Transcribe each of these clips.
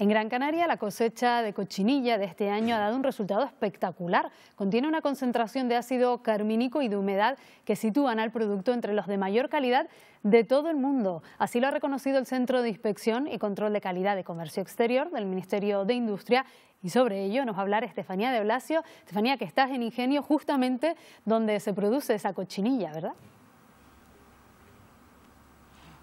En Gran Canaria, la cosecha de cochinilla de este año ha dado un resultado espectacular. Contiene una concentración de ácido carmínico y de humedad que sitúan al producto entre los de mayor calidad de todo el mundo. Así lo ha reconocido el Centro de Inspección y Control de Calidad de Comercio Exterior del Ministerio de Industria y sobre ello nos va a hablar Estefanía de Blasio. Estefanía, que estás en Ingenio, justamente donde se produce esa cochinilla, ¿verdad?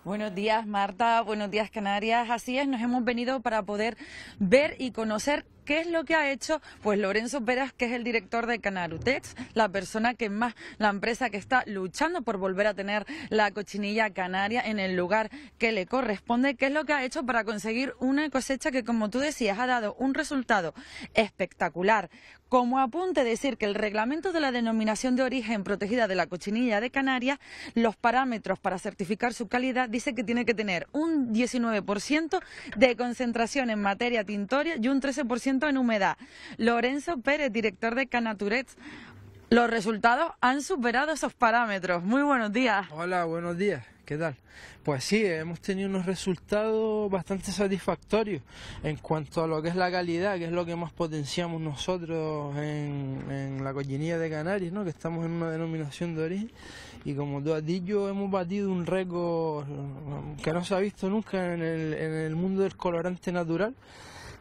Buenos días, Marta. Buenos días, Canarias. Así es, nos hemos venido para poder ver y conocer ¿Qué es lo que ha hecho? Pues Lorenzo Pérez, que es el director de Canarutex, la persona que más, la empresa que está luchando por volver a tener la cochinilla canaria en el lugar que le corresponde. ¿Qué es lo que ha hecho para conseguir una cosecha que, como tú decías, ha dado un resultado espectacular? Como apunte decir que el reglamento de la denominación de origen protegida de la cochinilla de Canarias, los parámetros para certificar su calidad dice que tiene que tener un 19% de concentración en materia tintoria y un 13% en humedad. Lorenzo Pérez, director de Canaturets. Los resultados han superado esos parámetros. Muy buenos días. Hola, buenos días. ¿Qué tal? Pues sí, hemos tenido unos resultados bastante satisfactorios en cuanto a lo que es la calidad, que es lo que más potenciamos nosotros en, la cochinilla de Canarias, ¿no? que estamos en una denominación de origen. Y como tú has dicho, hemos batido un récord que no se ha visto nunca en el, en el mundo del colorante natural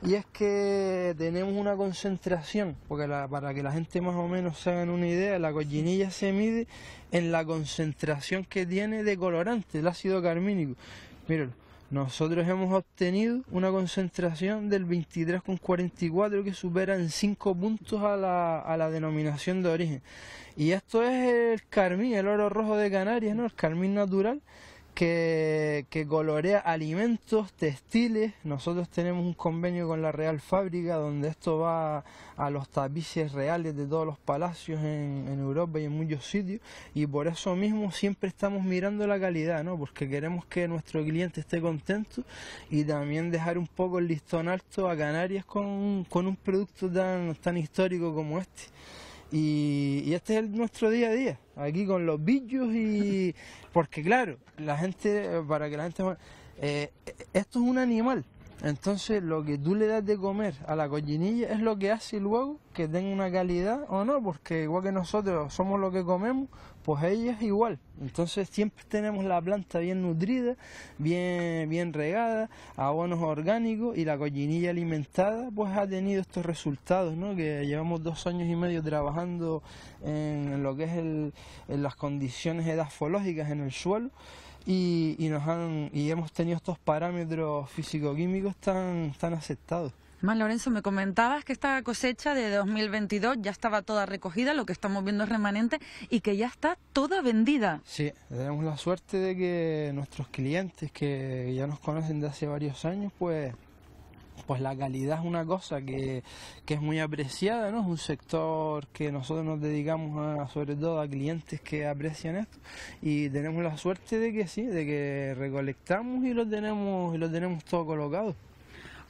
y es que tenemos una concentración, porque para que la gente más o menos se hagan una idea, la cochinilla se mide en la concentración que tiene de colorante, el ácido carmínico. Miren, nosotros hemos obtenido una concentración del 23,44 que supera en 5 puntos a la, a la, denominación de origen. Y esto es el carmín, el oro rojo de Canarias, ¿no? el carmín natural que, colorea alimentos, textiles. Nosotros tenemos un convenio con la Real Fábrica donde esto va a los tapices reales de todos los palacios en, Europa y en muchos sitios. Y por eso mismo siempre estamos mirando la calidad, ¿no? Porque queremos que nuestro cliente esté contento y también dejar un poco el listón alto a Canarias con, un producto tan histórico como este. Y, este es nuestro día a día, aquí con los billos y... Porque claro, la gente, para que la gente... Eh, esto es un animal, entonces lo que tú le das de comer a la cochinilla es lo que hace luego que tenga una calidad o no, porque igual que nosotros somos lo que comemos, pues ella es igual. Entonces siempre tenemos la planta bien nutrida, bien, regada, abonos orgánicos y la cochinilla alimentada pues ha tenido estos resultados, ¿no? que llevamos dos años y medio trabajando en lo que es en las condiciones edafológicas en el suelo y, y, nos han, y hemos tenido estos parámetros físico-químicos tan, aceptados. Más Lorenzo, me comentabas que esta cosecha de 2022 ya estaba toda recogida, lo que estamos viendo es remanente, y que ya está toda vendida. Sí, tenemos la suerte de que nuestros clientes, que ya nos conocen de hace varios años, pues pues la calidad es una cosa que, es muy apreciada, ¿no? Es un sector que nosotros nos dedicamos sobre todo a clientes que aprecian esto y tenemos la suerte de que sí, de que recolectamos y lo tenemos y lo tenemos todo colocado.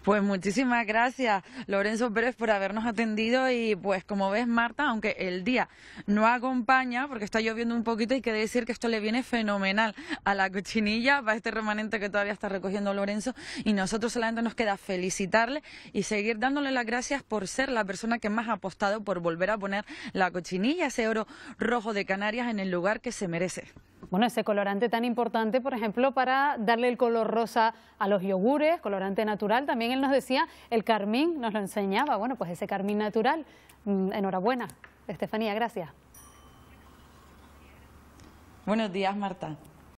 Pues muchísimas gracias, Lorenzo Pérez, por habernos atendido y pues como ves, Marta, aunque el día no acompaña, porque está lloviendo un poquito, hay que decir que esto le viene fenomenal a la cochinilla, para este remanente que todavía está recogiendo Lorenzo, y nosotros solamente nos queda felicitarle y seguir dándole las gracias por ser la persona que más ha apostado por volver a poner la cochinilla, ese oro rojo de Canarias, en el lugar que se merece bueno, ese colorante tan importante, por ejemplo, para darle el color rosa a los yogures, colorante natural. También él nos decía, el carmín nos lo enseñaba, bueno, pues ese carmín natural. Mm, enhorabuena, Estefanía, gracias. Buenos días, Marta.